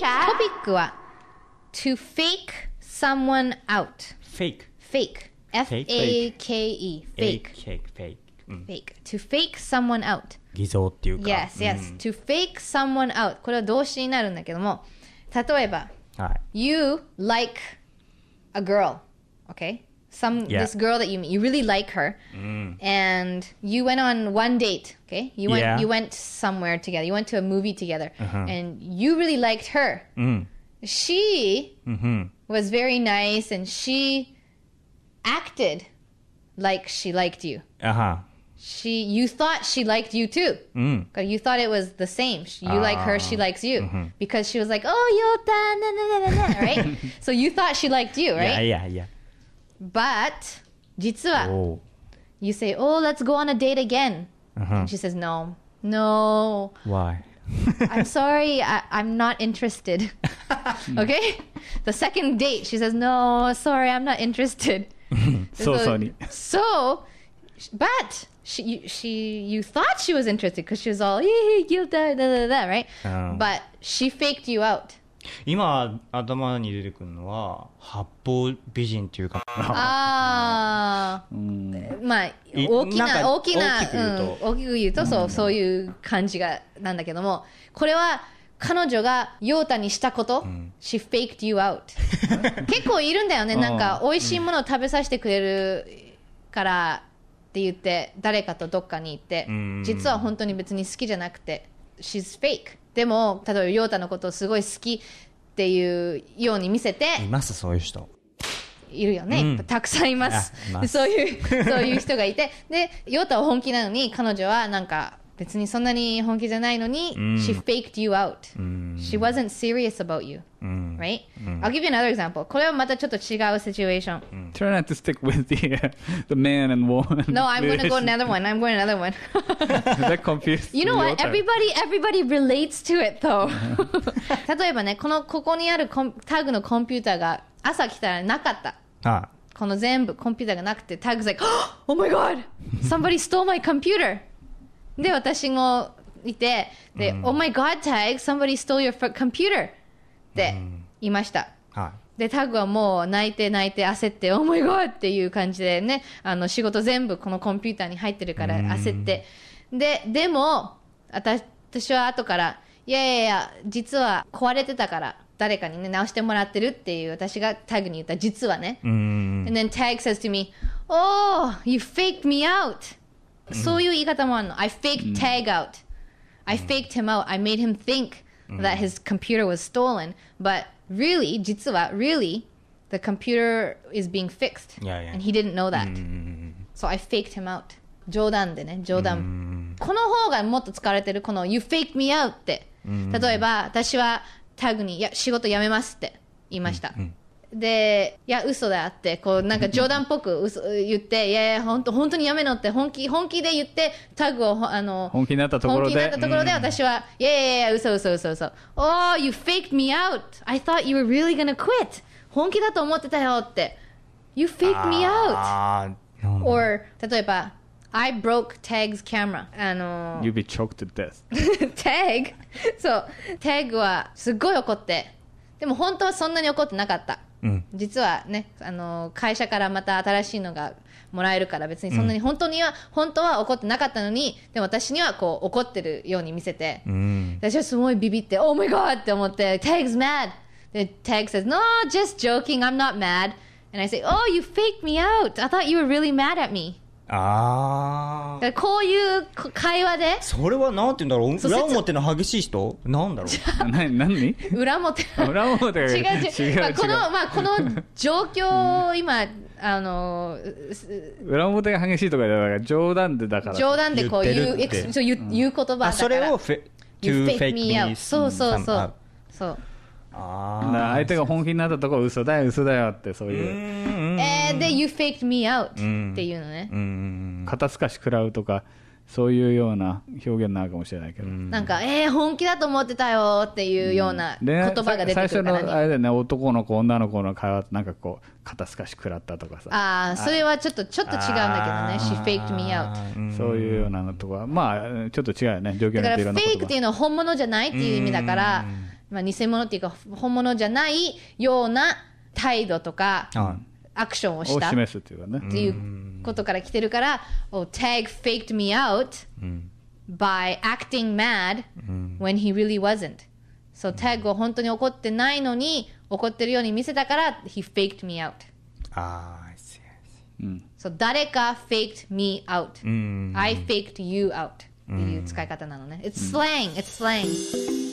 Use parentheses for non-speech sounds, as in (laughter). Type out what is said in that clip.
topic to fake someone out fake fake F A K E fake fake fake fake mm. to fake someone out 偽造っていうか yes yes mm. to fake someone out これは動詞になるんだけども例えば you like a girl okay some yeah. this girl that you meet you really like her mm. and you went on one date okay you went yeah. you went somewhere together you went to a movie together uh-huh. and you really liked her mm. she mm-hmm. was very nice and she acted like she liked you uh-huh she you thought she liked you too mm. you thought it was the same you uh, like her she ah. likes you mm-hmm. because she was like oh you're done." right (laughs) so you thought she liked you right yeah yeah yeah but 実は、oh. you say, oh, let's go on a date again. Uh-huh. she says, no, no. Why? (laughs) I'm sorry, I, am not interested. (laughs) okay? The second date, she says, no, sorry, I'm not interested. (laughs) so, so So, but she, you, she, you thought she was interested because she was all, Gilda, da, da, da, right? Oh. But she faked you out. 今頭に出てくるのは八方美人っていうかああ、うん、まあ大きな大きな大きく言うと,、ん、大きく言うとそう、うん、そういう感じがなんだけどもこれは彼女がヨータにしたこと、うん、She faked you out (laughs) 結構いるんだよねなんか美味しいものを食べさせてくれるからって言って誰かとどっかに行って、実は本当に別に好きじゃなくて She's fake でも例えば陽太のことをすごい好きっていうように見せていますそういう人いるよね、うん、たくさんいます (laughs) そういうそういう人がいてで陽太は本気なのに彼女はなんか別にそんなに本気じゃないのに、she faked you out、she wasn't serious about you、right、I'll give you another example これはまたちょっと違う situation、try not to stick with the、the man and woman no I'm gonna go another one I'm going another one that confused you know what everybody everybody relates to it though 例えばねこのここにあるコンタグのコンピューターが朝来たらなかったああこの全部コンピューターがなくてタグ like oh my god somebody stole my computer で、私もいて、で、うん、Oh my God, Tag, somebody stole your computer! って言いました。うん、はい、で、タグはもう泣いて泣いて焦って、Oh my God! っていう感じでね、あの仕事全部このコンピューターに入ってるから焦って。うん、で、でも、私は後から、いやいやいや、実は壊れてたから、誰かにね、直してもらってるっていう、私がタグに言った、実はね。うん。And then Tag says to me, Oh, you faked me out! そういう言い方もあるの。I faked tag out. I faked him out. I made him think that his computer was stolen. But really, 実は、really, the computer is being fixed. Yeah, yeah. And he didn't know that. So I faked him out. 冗談でね、冗談。この方がもっと使われてる、この You faked me out って。例えば、私はタグにや仕事辞めますって言いました。で、いや、嘘だって、こう、なんか冗談っぽく (laughs) 嘘言って、いやいや、本当、本当にやめろって、本気、本気で言って、タグを、あの、本気になったところで、ろで私は、いやいやいや、嘘嘘嘘嘘。Oh, you faked me out! I thought you were really gonna quit! 本気だと思ってたよって。You faked me out! Or, 例えば、I broke Tag's camera. あのー、You be choked to death. Tag? そう。Tag はすっごい怒って。でも本当はそんなに怒ってなかった。実はねあの会社からまた新しいのがもらえるから別にそんなに本当には、うん、本当は怒ってなかったのにでも私にはこう怒ってるように見せて、うん、私はすごいビビって「Oh my god!」って思って「Tag's mad!」で Tag says「No, just joking, I'm not mad!」And I say, Oh, you faked me out. I thought you were really mad at me. ああこういう会話でそれはなんて言うんだろう裏表の激しい人なんだろう何何裏表裏表違う違う、まあ、このまあこの状況を今、あのー、裏表が激しいとかじゃな冗談でだから冗談でこういう言う言う言う言葉だからそれをフェ You fake me out そうそうそうそうああ相手が本気になったところ嘘だよ嘘だよってそういううんえーで You faked me out っていうのね、肩透かし食らうとかそういうような表現なのかもしれないけど、なんか「えー、本気だと思ってたよ」っていうような言葉が出てくるから、最初のあれだね男の子女の子の会話なんかこう肩透かし食らったとかさあそれはちょっとちょっと違うんだけどね「She faked me out」そういうようなのとかまあちょっと違うよね状況だからフェイクっていうのは本物じゃないっていう意味だから、まあ、偽物っていうか本物じゃないような態度とか、アクションをしたっていうことから来てるから、oh, Tag faked me out by acting mad when he really wasn't. そう、タグを本当に怒ってないのに怒ってるように見せたから、he faked me out。ああ、I see, I see.、うん、そう誰か faked me out、うん。I faked you out っていう使い方なのね。It's slang, it's slang.